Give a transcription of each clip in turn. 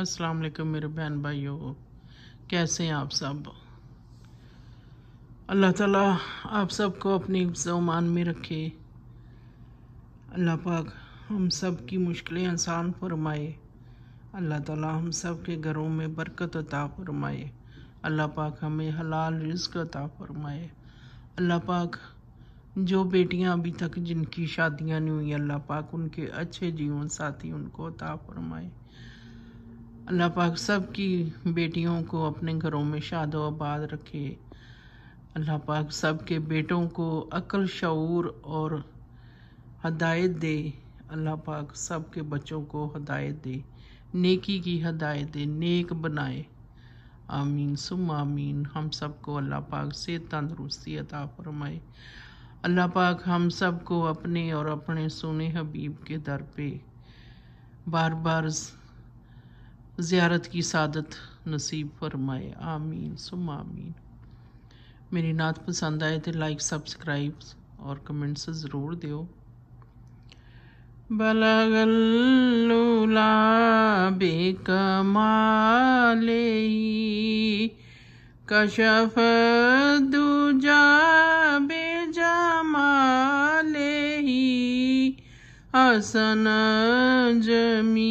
अस्सलाम वालेकुम मेरे बहन भाइयों कैसे हैं आप सब अल्लाह ताला आप सबको अपनी जमान में रखे अल्लाह पाक हम सब की मुश्किलें आसान फरमाए अल्लाह ताला हम सब के घरों में बरकत अता फरमाए अल्लाह पाक हमें हलाल रिज्क अता फरमाए अल्लाह पाक जो बेटियां अभी तक जिनकी शादियां नहीं हुई अल्लाह पाक उनके अच्छे जीवन साथी उनको अता फरमाए अल्लाह पाक सब की बेटियों को अपने घरों में शादो आबाद रखे अल्लाह पाक सब के बेटों को अक्ल शूर और हदायत दे अल्लाह पाक सब के बच्चों को हदायत दे नेकी की हदायत दे नेक बनाए आमीन सुम आमीन हम सब को अल्लाह पाक से तंदरुस्ती अता फरमाए अल्लाह पाक हम सब को अपने और अपने सोने हबीब के दर पे बार बार ज़्यारत की सादत नसीब फरमाए आमीन सुम आमीन मेरी नात पसंद आए तो लाइक सब्सक्राइब और कमेंट्स ज़रूर दियो बलगल्लूला बेकमाले कशफ दूजा बेजमाले हसन जमी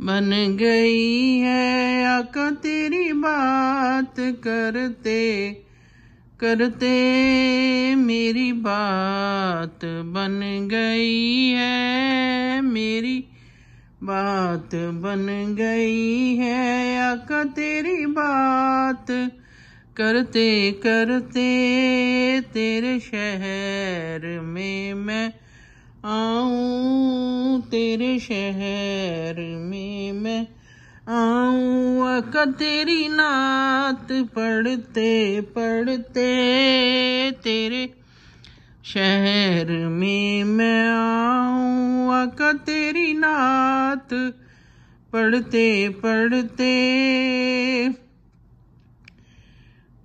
बन गई है आका तेरी बात करते करते मेरी बात बन गई है मेरी बात बन गई है आका तेरी बात करते करते तेरे शहर में मैं आऊं तेरे शहर में आऊक तेरी नात पढ़ते पढ़ते तेरे शहर में मैं आऊक तेरी नात पढ़ते पढ़ते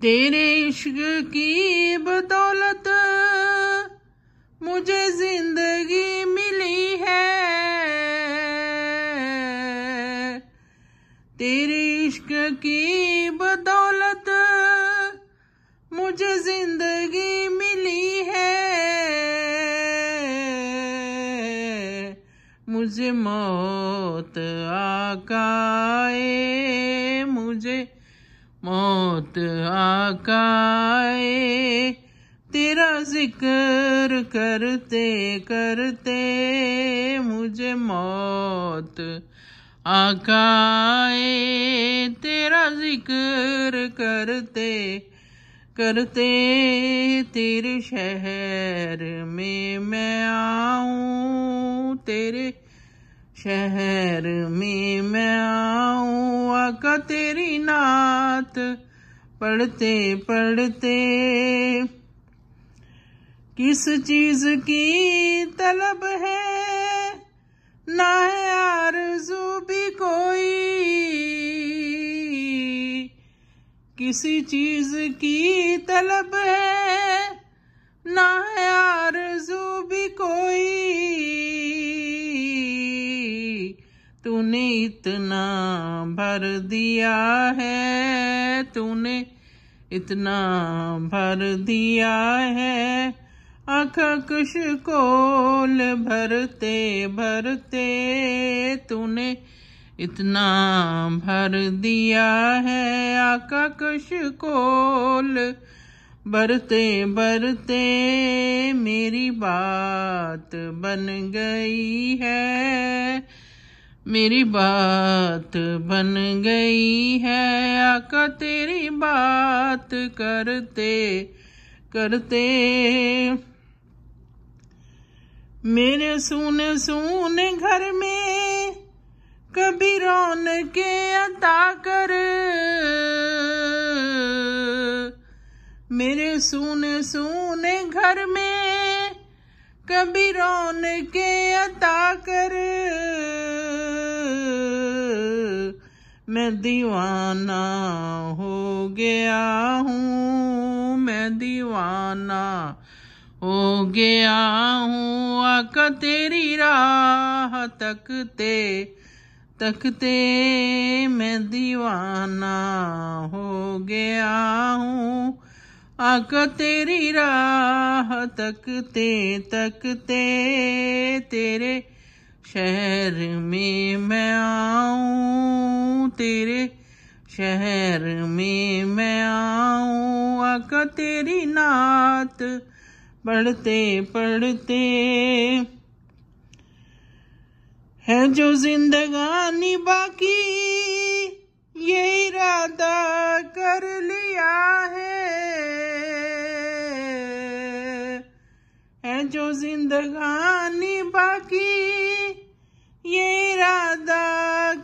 तेरे इश्क की बदौलत मुझे जिंदगी में तेरे इश्क की बदौलत मुझे जिंदगी मिली है मुझे मौत आकाए मुझे मौत आकाए तेरा जिक्र करते करते मुझे मौत आकाए तेरा जिक्र करते करते तेरे शहर में मैं आऊं तेरे शहर में मैं आऊं आका तेरी नात पढ़ते पढ़ते किस चीज की तलब है ना है आरज़ू भी कोई किसी चीज की तलब है ना है आरज़ू भी कोई तूने इतना भर दिया है तूने इतना भर दिया है अखक कोल भरते भरते तूने इतना भर दिया है आका आकाश कोल भरते भरते मेरी बात बन गई है मेरी बात बन गई है आका तेरी बात करते करते मेरे सुन सुन घर में कभी रौन के अता कर मेरे सुन सुन घर में कभी रौन के अता कर मैं दीवाना हो गया हूँ मैं दीवाना हो गया हूँ तेरी राह तकते तकते मैं दीवाना हो गया हूँ आका तेरी राह तकते तकते तेरे शहर में मैं आऊँ तेरे शहर में मैं आऊँ आका तेरी नात पढ़ते पढ़ते है जो जिंदगानी बाकी ये इरादा कर लिया है है जो जिंदगानी बाकी ये इरादा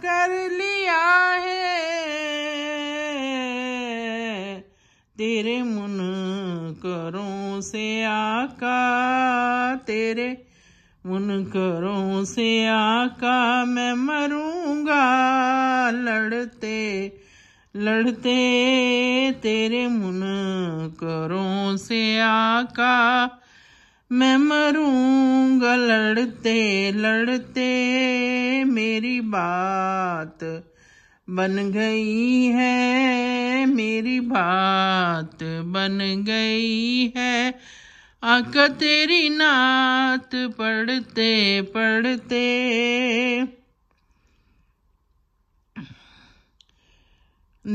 कर लिया है तेरे मुन करों से आका तेरे उन करों से आका मैं मरूंगा लड़ते लड़ते तेरे मुन करों से आका मैं मरूंगा लड़ते लड़ते मेरी बात बन गई है मेरी बात बन गई है आक तेरी नात पढ़ते पढ़ते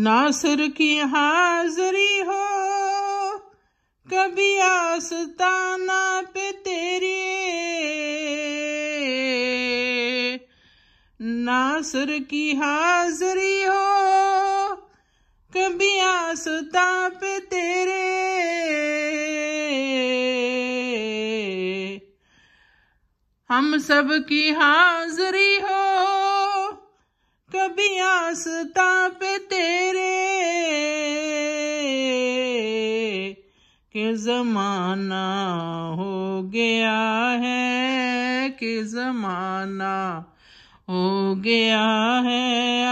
नासर की हाजरी हो कभी आसताना पे तेरी नासर की हाजरी हो कभी आसता पे तेरी हम सब की हाजरी हो कभी आसता पे तेरे के जमाना हो गया है के जमाना हो गया है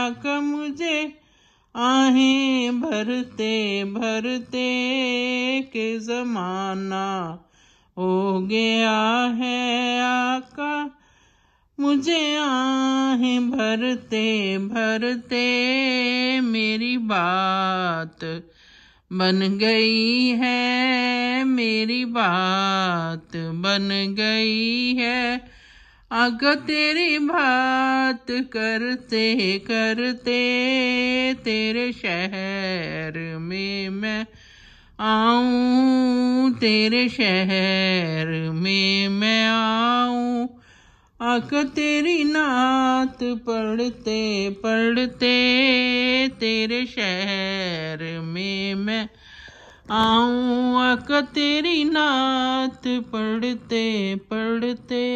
आका मुझे आहें भरते भरते के जमाना हो गया है आका मुझे आहें भरते भरते मेरी बात बन गई है मेरी बात बन गई है आका तेरी बात करते करते तेरे शहर में मैं आऊं तेरे शहर में मैं आऊं आक तेरी नात पढ़ते पढ़ते तेरे शहर में मैं आऊं आख तेरी नात पढ़ते पढ़ते